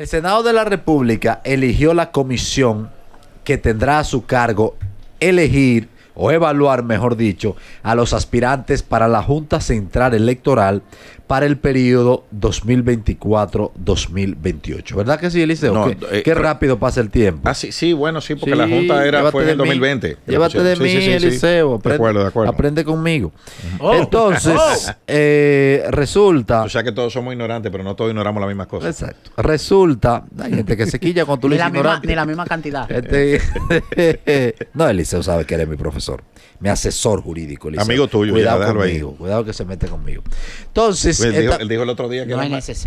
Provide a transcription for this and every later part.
El Senado de la República eligió la comisión que tendrá a su cargo elegir o evaluar, mejor dicho, a los aspirantes para la Junta Central Electoral para el periodo 2024-2028. ¿Verdad que sí, Eliseo? ¿Qué, eh, rápido pasa el tiempo. Ah, sí, bueno, sí, porque la Junta era, fue en 2020. Llévate de mí, Eliseo. Aprende, de acuerdo, de acuerdo. aprende conmigo. Oh, Entonces, oh. Eh, resulta... O sea que todos somos ignorantes, pero no todos ignoramos las mismas cosas. Exacto. Resulta, hay gente que se quilla con tu le ni la misma cantidad. no, Eliseo sabe que eres mi profesor. Mi asesor jurídico, Eliseo. Amigo tuyo. Cuidado conmigo. Cuidado que se mete conmigo. Entonces, pues él dijo, el otro día que,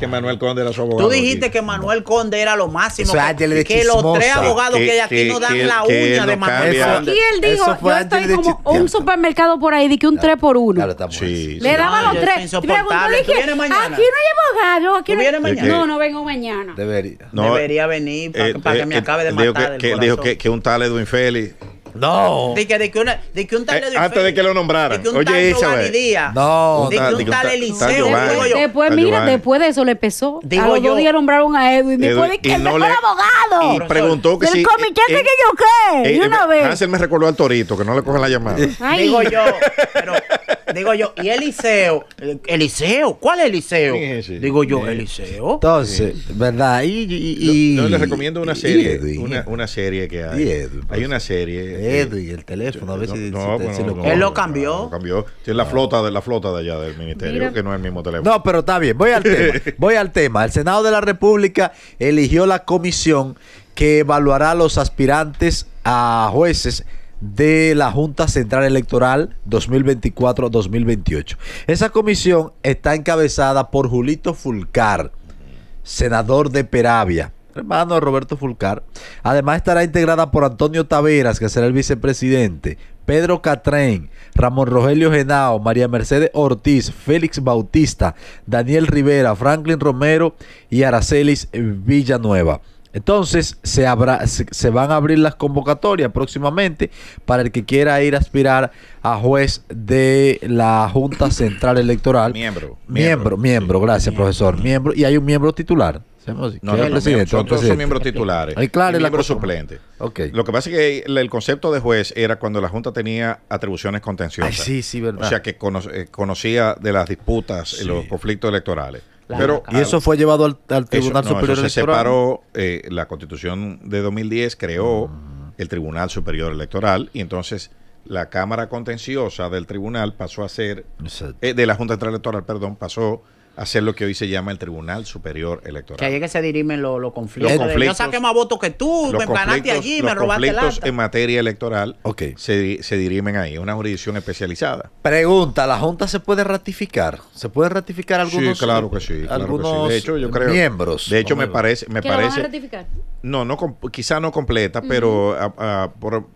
Manuel Conde era su abogado. Tú dijiste que Manuel Conde era lo máximo. que, que los tres abogados que, hay aquí no dan la uña de Manuel Conde. él dijo, yo estoy como un supermercado por ahí, de que un 3 por 1 Le daba los tres. aquí no hay abogado. no, mañana? no, no vengo mañana. Debería. venir eh, para, eh, que me eh, acabe de matar. él dijo que, que un tal Edwin Félix no. De que, de que, de que un tal eh, Antes de que lo nombraran. De Oye, Isabel. No. Ah, de que un tal Eliseo. Después, mira, después de eso le pesó. Digo a los dos días nombraron a Edwin. Después de que no fue abogado. Y preguntó que si... comité que eh, yo qué. Y eh, una eh, vez. Hansel me recordó al Torito, que no le cogen la llamada. Digo yo, pero Digo yo, ¿y Eliseo? ¿Eliseo? ¿Cuál es Eliseo? Digo yo, ¿Eliseo? Entonces, ¿verdad? Y, y, yo, les recomiendo una serie. una, serie que hay. hay una serie. Edwin, el teléfono, a ver si, no, Él lo cambió. cambió. es la flota de la flota de allá del ministerio, que no es el mismo teléfono. No, pero está bien. Voy al tema. Voy al tema. El Senado de la República eligió la comisión que evaluará a los aspirantes a jueces de la Junta Central Electoral 2024-2028. Esa comisión está encabezada por Julito Fulcar, senador de Peravia, hermano de Roberto Fulcar. Además estará integrada por Antonio Taveras, que será el vicepresidente, Pedro Catrén, Ramón Rogelio Genao, María Mercedes Ortiz, Félix Bautista, Daniel Rivera, Franklin Romero y Aracelis Villanueva. Entonces se, se, van a abrir las convocatorias próximamente para el que quiera ir a aspirar a juez de la Junta Central Electoral. miembro. Miembro, miembro, gracias profesor. Miembro, y hay un miembro titular. No, no, presidente, son, todos miembros titulares. Hay claro, miembro suplente. Lo que pasa es que el, concepto de juez era cuando la Junta tenía atribuciones contenciosas. sí, sí, verdad. O sea, que eh, conocía de las disputas y los conflictos electorales. Pero, y eso fue llevado al, Tribunal no, Superior eso se separó, eh, la Constitución de 2010 creó mm. el Tribunal Superior Electoral y entonces la Cámara Contenciosa del Tribunal pasó a ser, eh, de la Junta Electoral, perdón, pasó hacer lo que hoy se llama el Tribunal Superior Electoral. Que ahí es que se dirimen los conflictos. Los conflictos yo saqué más votos que tú, me ganaste allí, me robaste Los conflictos en materia electoral se, dirimen ahí, una jurisdicción especializada. Pregunta, ¿la Junta se puede ratificar? ¿Se puede ratificar algunos? Sí, claro que sí, algunos Miembros. De hecho, me parece... Me parece a ratificar? No, no quizá no completa, pero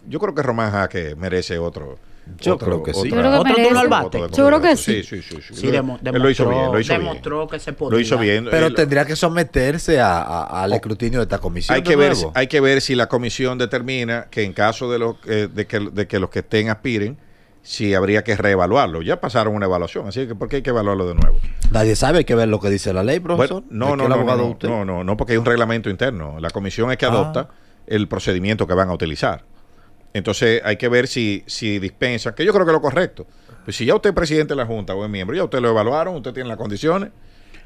yo creo que Román Jaque merece otro yo creo que sí. yo creo que sí. Sí, sí, sí. demostró, lo hizo bien, que se podía. Pero tendría que someterse a, al oh, escrutinio de esta comisión. Hay que, ver, hay que ver si la comisión determina que en caso de, los, eh, de, que, los que estén aspiren, si habría que reevaluarlo. Ya pasaron una evaluación, así que ¿por qué hay que evaluarlo de nuevo? Nadie sabe, hay que ver lo que dice la ley, profesor. no, no, no, usted? no, no, no, porque hay un reglamento interno. La comisión es que ah. adopta el procedimiento que van a utilizar. Entonces hay que ver si, si dispensan, que yo creo que es lo correcto. Pues si ya usted es presidente de la Junta o es miembro, ya usted lo evaluaron, usted tiene las condiciones.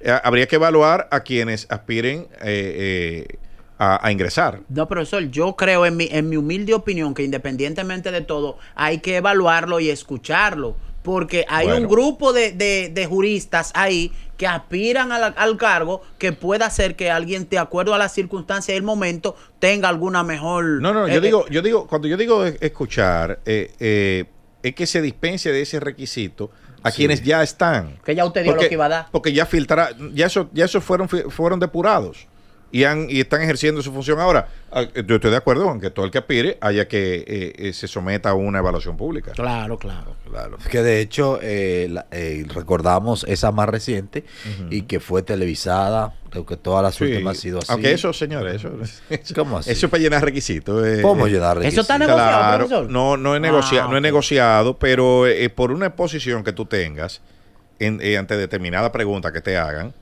Eh, habría que evaluar a quienes aspiren eh, eh, a, ingresar. No, profesor, yo creo en mi, en mi humilde opinión que independientemente de todo, hay que evaluarlo y escucharlo porque hay un grupo de, juristas ahí que aspiran al, cargo que pueda hacer que alguien, de acuerdo a las circunstancias del momento, tenga alguna mejor. No, no, yo eh, digo, eh, yo digo, cuando yo digo escuchar, eh, es que se dispense de ese requisito a quienes ya están. Que ya usted dio lo que iba a dar. Porque ya filtrará, ya eso, ya eso fueron, fueron depurados y, han, están ejerciendo su función ahora. Ah, yo estoy de acuerdo aunque todo el que aspire haya que eh, eh, se someta a una evaluación pública. Claro, claro. claro. Que de hecho eh, recordamos esa más reciente y que fue televisada. Creo que todas las últimas ha sido así. Aunque eso, señores, eso, ¿Cómo así? eso para llenar requisitos. ¿Cómo llenar requisitos? Eso está negociado, profesor? No, no, he negociado, ah, no he negociado, pero por una exposición que tú tengas ante determinada pregunta que te hagan,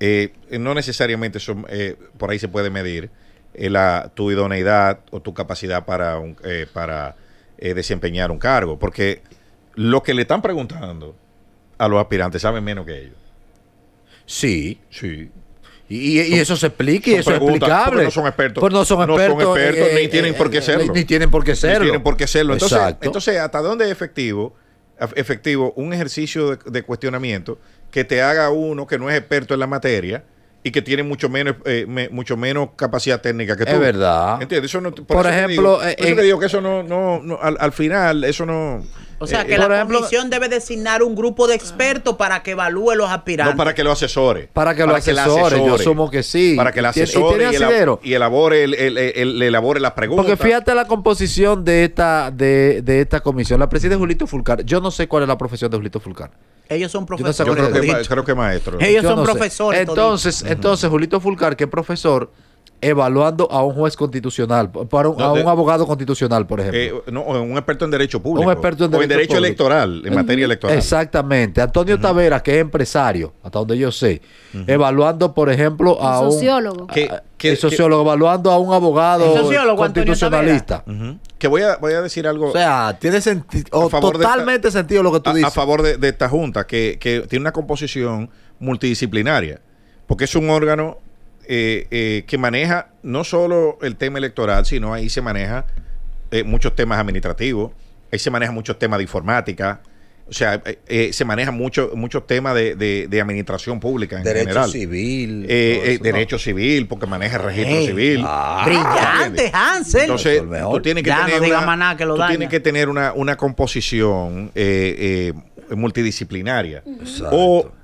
eh, no necesariamente son, eh, por ahí se puede medir eh, tu idoneidad o tu capacidad para, para desempeñar un cargo, porque lo que le están preguntando a los aspirantes saben menos que ellos. Sí, sí. Y, y, eso se explica y eso es explicable. No son expertos. Pues no son expertos. ni tienen por qué serlo. Ni, tienen por qué serlo. Entonces, entonces ¿hasta dónde es efectivo, efectivo un ejercicio de, cuestionamiento que te haga uno que no es experto en la materia y que tiene mucho menos eh, mucho menos capacidad técnica que tú. Es verdad. ¿Entiendes? Eso no, por, ejemplo, eh, te eh, digo que eso no, al, final eso no o sea, que la comisión debe designar un grupo de expertos para que evalúe los aspirantes. No para que lo asesore. Para que lo asesore, yo asumo que sí. Para que lo asesore y, elabore, el, elabore las preguntas. Porque fíjate la composición de esta de, de esta comisión. La preside Julito Fulcar. Yo no sé cuál es la profesión de Julito Fulcar. Ellos son profesores. Yo no sé creo, que, maestros. Ellos son profesores. Entonces, entonces Julito Fulcar, que es profesor, evaluando a un juez constitucional, a un abogado constitucional, por ejemplo. Eh, no, un experto en derecho público. Un experto en derecho, o en derecho electoral, en materia electoral. Exactamente. Antonio Tavera, que es empresario, hasta donde yo sé, evaluando, por ejemplo, a un... Sociólogo. sociólogo, evaluando a un abogado constitucionalista. Que voy a, voy a decir algo. O sea, tiene sentido, totalmente sentido lo que tú dices. A favor de, de esta junta, que, que, tiene una composición multidisciplinaria, porque es un órgano eh, eh, que maneja no solo el tema electoral, sino ahí se maneja eh, muchos temas administrativos, ahí se maneja muchos temas de informática, o sea, se maneja muchos temas de, administración pública derecho Civil, derecho civil, porque maneja el registro civil. Ah, ah, brillante, Hansel. Entonces, tú tienes que tener, una, tener una, composición multidisciplinaria. Exacto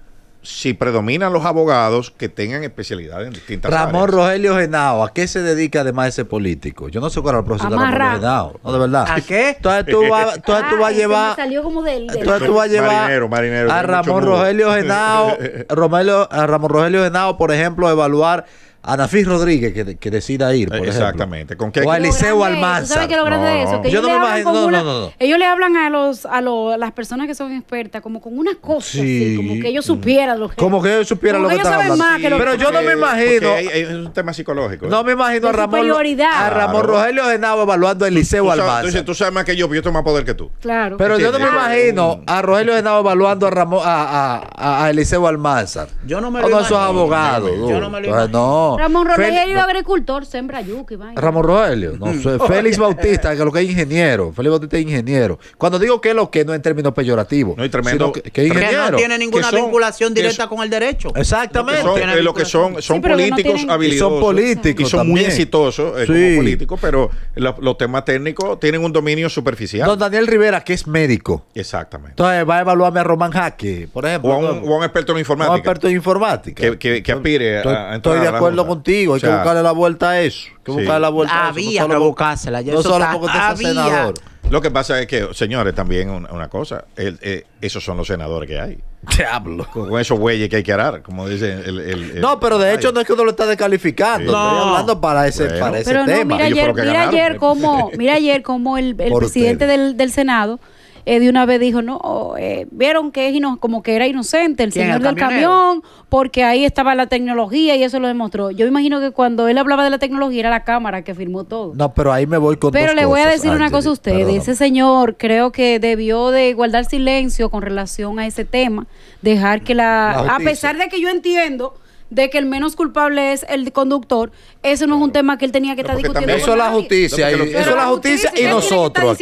si predominan los abogados que tengan especialidad en distintas Ramón Rogelio Genao, ¿a qué se dedica además ese político? Yo no sé cuál es el profesor Ramón Genao, no de verdad. ¿A qué? Entonces tú vas, a llevar salió como del, tú vas a llevar marinero, a Ramón Rogelio Genao, Romelio, a Ramón Rogelio Genao, por ejemplo, a evaluar a Rodríguez que, decida ir. Por Exactamente. ¿Con O a Eliseo Almanza. ¿Sabes qué lo de eso? Yo no me imagino. ellos le hablan a los a las personas que son expertas como con una cosa así, como que ellos supieran lo que. Como que ellos supieran lo que están hablando. pero yo no me imagino. es un tema psicológico. ¿eh? No me imagino a Ramón. A Ramón Rogelio Genao evaluando a Eliseo Almazar. tú, tú sabes más que yo, yo tengo más poder que tú. Claro. Pero yo no me imagino mm. a Rogelio Genao evaluando a Ramón a, Eliseo Almanza. Yo no me lo imagino. a abogados. Yo no me lo imagino. No. Ramón Rogelio, agricultor, sembra yuca. Ramón Rogelio, mm. Félix Bautista, que lo que es ingeniero. Félix Bautista es ingeniero. Cuando digo que lo que no en términos peyorativos. No, y tremendo. Que, ingeniero, no tiene ninguna vinculación directa con el derecho. Exactamente. Lo que son, son, políticos habilidosos. Y son políticos. Y son muy exitosos eh, como políticos, pero los temas técnicos tienen un dominio superficial. Don Daniel Rivera, que es médico. Exactamente. Entonces va a evaluarme a Román Jaque, por ejemplo. O a un, experto en informática. un experto en informática. Que, aspire Estoy de acuerdo contigo. Hay que buscarle la vuelta a eso. Hay que buscarle la vuelta a eso. No solo, buscársela. Ya había. Lo que pasa es que, señores, también una, cosa. Eh, esos son los senadores que hay. Te Con, con esos güeyes que hay que arar, como dice el, no, pero de hecho no es que uno lo está descalificando. No. Estoy hablando para ese, para ese pero tema. mira, ayer, mira ayer, cómo, mira ayer cómo el, presidente del Senado eh, de una vez dijo, no, eh, vieron que es como que era inocente el señor del camión, porque ahí estaba la tecnología y eso lo demostró. Yo imagino que cuando él hablaba de la tecnología era la cámara que firmó todo. No, pero ahí me voy con Pero le voy a decir una cosa a usted, ese señor creo que debió de guardar silencio con relación a ese tema, dejar que la a pesar de que yo entiendo de que el menos culpable es el conductor, eso no es un tema que él tenía que estar discutiendo. Eso es la justicia, la justicia y nosotros.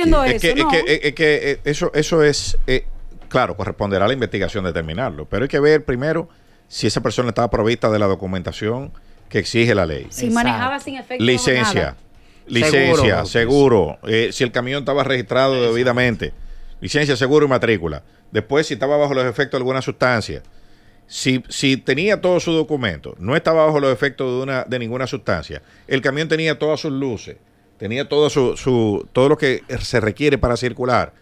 eso eso es, eh, claro, corresponderá a la investigación determinarlo, pero hay que ver primero si esa persona estaba provista de la documentación que exige la ley. Si manejaba sin efecto. Licencia. Licencia, seguro. Eh, si el camión estaba registrado debidamente. Licencia, seguro y matrícula. Después, si estaba bajo los efectos de alguna sustancia. Si, si, tenía todo su documento, no estaba bajo los efectos de, una, de ninguna sustancia, el camión tenía todas sus luces, tenía todo, su, su, todo lo que se requiere para circular,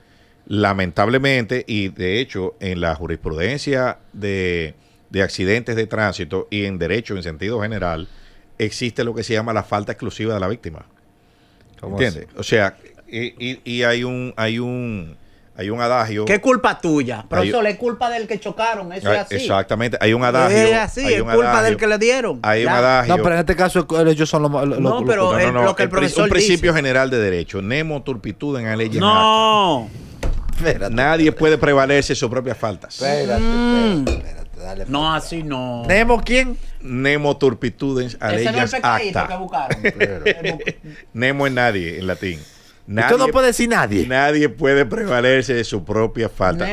lamentablemente, y de hecho en la jurisprudencia de, de accidentes de tránsito y en derecho en sentido general, existe lo que se llama la falta exclusiva de la víctima. ¿Entiendes? O sea, y, y, y hay un... Hay un hay un adagio. ¿Qué culpa tuya? Pero es culpa del que chocaron, eso es así. Exactamente, hay un adagio. Es así, es culpa del que le dieron. Hay un adagio. No, pero en este caso eh, ellos son los. Lo, no, pero no, lo que el, Un principio general de derecho. Nemo turpituden en la No. Espérate, Nadie puede prevalecer sus propias faltas. Espérate, mm. espérate, No, así no. ¿Nemo quién? Nemo turpituden a Ese no el acta. que buscaron. Nemo es nadie en latín. Nadie, no puede decir nadie. Nadie puede prevalerse de su propia falta.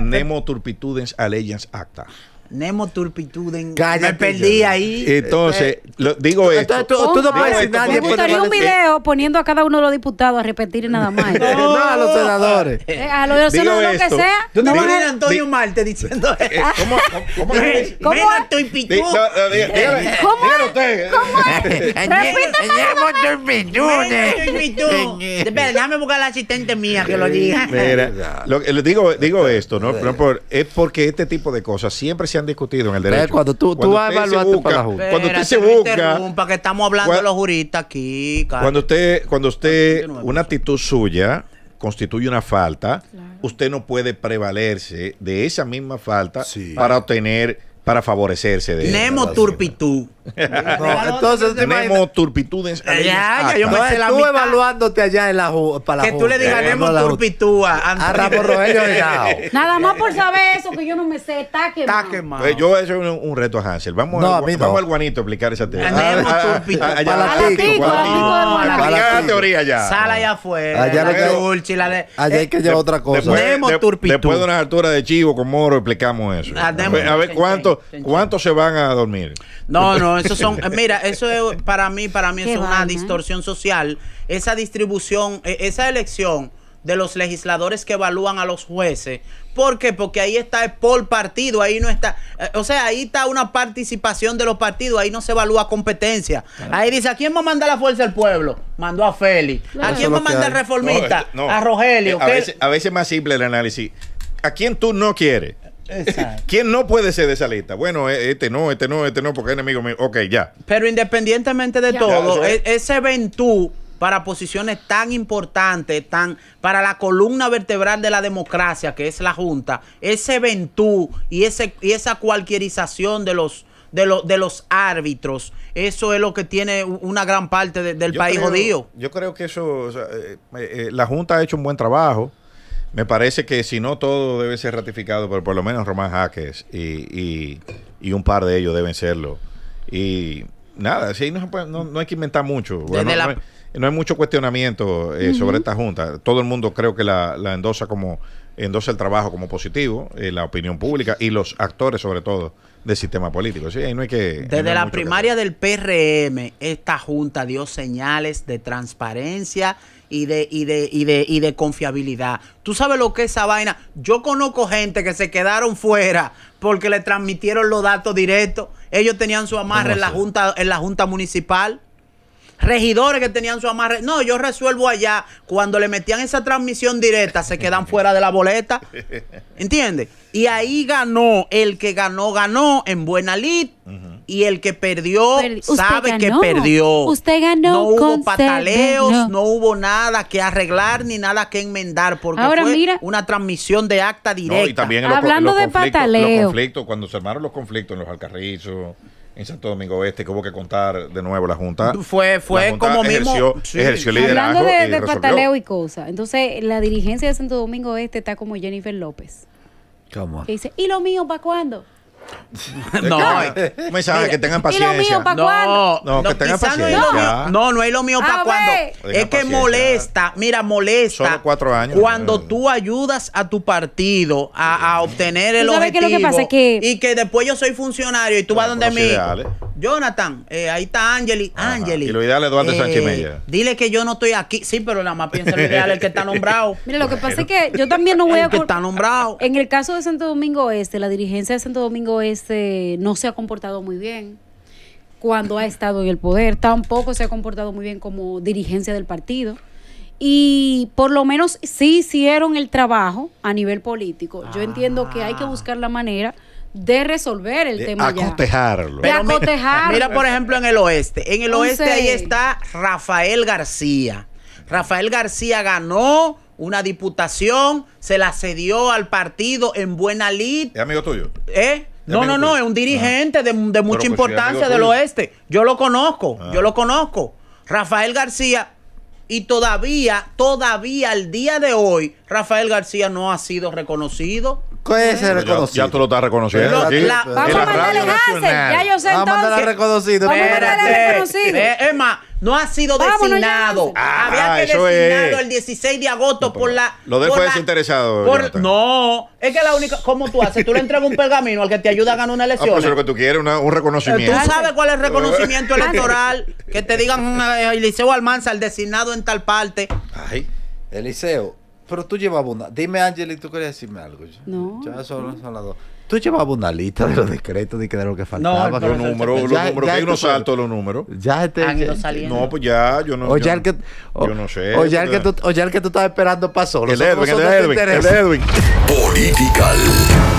Nemo turpitudes a acta. Nemo Turpituden. Cállate, me perdí ahí. Entonces, eh, lo, digo esto. tú, no puedes decir nadie. Me gustaría un video poniendo a cada uno de los diputados a repetir nada más. no, a los senadores. Eh, a los senadores, lo que sea. Tú no vas a Antonio Marte diciendo eso. Eh, ¿Cómo? ¿Cómo? ¿Cómo? Nemo ¿Cómo? ¿Cómo? ¿Cómo? Nemo Turpituden. Espera, déjame buscar a la asistente mía que lo diga. Mira, digo, digo esto, ¿no? Es porque este tipo de cosas siempre han discutido en el derecho. cuando tú, cuando tú vas a para Cuando usted se busca. que estamos hablando de los juristas aquí. Cuando usted, cuando usted, una actitud suya constituye una falta, usted no puede prevalerse de esa misma falta para obtener, para favorecerse de Nemo turpitud. entonces tenemos turpitudes. Ya, yo me ah, Tú evaluándote allá en la para la Que tú le digas, tenemos eh, A ah, Ramos Nada más por saber eso, que yo no me sé. Está quemado. Está pues yo voy a un, reto a Hansel. Vamos, a, al guanito a explicar esa teoría. Tenemos Allá la teoría ya. sala allá afuera. Allá hay que llevar otra cosa. Tenemos turpitúa. Después de unas alturas de chivo con moro explicamos eso. Ah, a ver cuántos se van a dormir. No, no eso son, mira, eso es, para mí, para mí es una distorsión social. Esa distribución, e, esa elección de los legisladores que evalúan a los jueces. ¿Por qué? Porque ahí está por partido, ahí no está, eh, o sea, ahí está una participación de los partidos, ahí no se evalúa competencia. Ahí dice, ¿a quién va a mandar la fuerza del pueblo? Mandó a Félix. ¿A quién va a mandar el reformista? Eh, a Rogelio. Eh, a, veces, a más simple el análisis. ¿A quién tú no quieres? ¿Quién no puede ser de esa lista? Bueno, e-, este no, este no, este no, porque es enemigo mío. Ok, ya. Pero independientemente de todo, e-, ese Ventú para posiciones tan importantes, tan para la columna vertebral de la democracia, que es la Junta, ese Ventú y, ese, y esa cualquierización de los, de, de los árbitros. Eso es lo que tiene una gran parte del país jodido. Yo creo que eso, eh, eh, la Junta ha hecho un buen trabajo. Me parece que si no todo debe ser ratificado, pero por lo menos Román Jaques y, un par de ellos deben serlo. Y nada, sí, no, no, hay que inventar mucho. no, hay, mucho cuestionamiento eh, sobre esta junta. Todo el mundo creo que la, endosa como endosa el trabajo como positivo, eh, la opinión pública y los actores sobre todo del sistema político. que, Desde la primaria del PRM, esta junta dio señales de transparencia y de, y de, y de, confiabilidad. Tú sabes lo que es esa vaina. Yo conozco gente que se quedaron fuera porque le transmitieron los datos directos. Ellos tenían su amarre en la junta, en la junta municipal regidores que tenían su amarre. No, yo resuelvo allá. Cuando le metían esa transmisión directa, se quedan fuera de la boleta. ¿Entiendes? Y ahí ganó. El que ganó, ganó en buena lid y el que perdió sabe que perdió. Usted ganó. No hubo pataleos, no. hubo nada que arreglar ni nada que enmendar, porque Ahora, fue una transmisión de acta directa. Hablando de pataleo. cuando se armaron los conflictos en los Alcarrizos en Santo Domingo Este que hubo que contar de nuevo la Junta. Fue, fue como mismo. liderazgo. Hablando de, pataleo y cosas. Entonces, la dirigencia de Santo Domingo Este está como Jennifer López. ¿Cómo? dice, ¿y lo mío para cuándo? No, que tengan paciencia. No, no, que tengan paciencia. No, no, es lo mío para ah, cuando, Es que molesta, mira, molesta. Solo cuatro años. Cuando tú ayudas a tu partido a, obtener el objetivo. Y que después yo soy funcionario y tú vas donde mí. Jonathan, eh, ahí está Angeli. Angeli. Y lo ideal es Eduardo eh, Sánchez Dile que yo no estoy aquí. Sí, pero nada más piensa lo ideal el que está nombrado. Mira, lo que pasa es que yo también no voy a. El que está nombrado. En el caso de Santo Domingo Este, la dirigencia de Santo Domingo no se ha comportado muy bien cuando ha estado en el poder, tampoco se ha comportado muy bien como dirigencia del partido. Y por lo menos sí hicieron el trabajo a nivel político. Yo ah. entiendo que hay que buscar la manera de resolver el tema. De acotejarlo. Mira, por ejemplo, en el oeste. En el oeste ahí está Rafael García. Rafael García ganó una diputación, se la cedió al partido en buena lid. ¿Es amigo tuyo? ¿Eh? No, no, no, es un dirigente de, mucha pues, importancia del oeste. Yo lo conozco, ah. yo lo conozco. Rafael García, y todavía, todavía al día de hoy, Rafael García no ha sido reconocido. ¿Qué es pues reconocido? Ya, ya, tú lo estás reconociendo. vamos a mandarle Hansel, ya yo sé vamos entonces. Vamos a mandarle reconocido. Vamos a mandarle eh, Es más, no ha sido designado. Ah, ah, había que designado el 16 de agosto por la. Lo dejo desinteresado. no, es que la única. ¿Cómo tú haces? Tú le entregas un pergamino al que te ayuda a ganar una elección. Ah, pues lo que tú quieres, un reconocimiento. Tú sabes cuál es el reconocimiento electoral. Que te digan eh, Eliseo Liceo Almanza, el designado en tal parte. Ay, Eliseo. Pero tú llevas bunda, Dime, Ángel, ¿tú querías decirme algo? No. Ya Tú llevabas una lista de los decretos y que era lo que faltaba. No, los números, los números, hay unos saltos los números. Ya este, ah, No, eh, pues ya, yo no. O ya el que, o, yo no sé. O ya el que tú, o ya el que tú estabas esperando pasó. El Edwin, el Edwin, el Edwin. Political.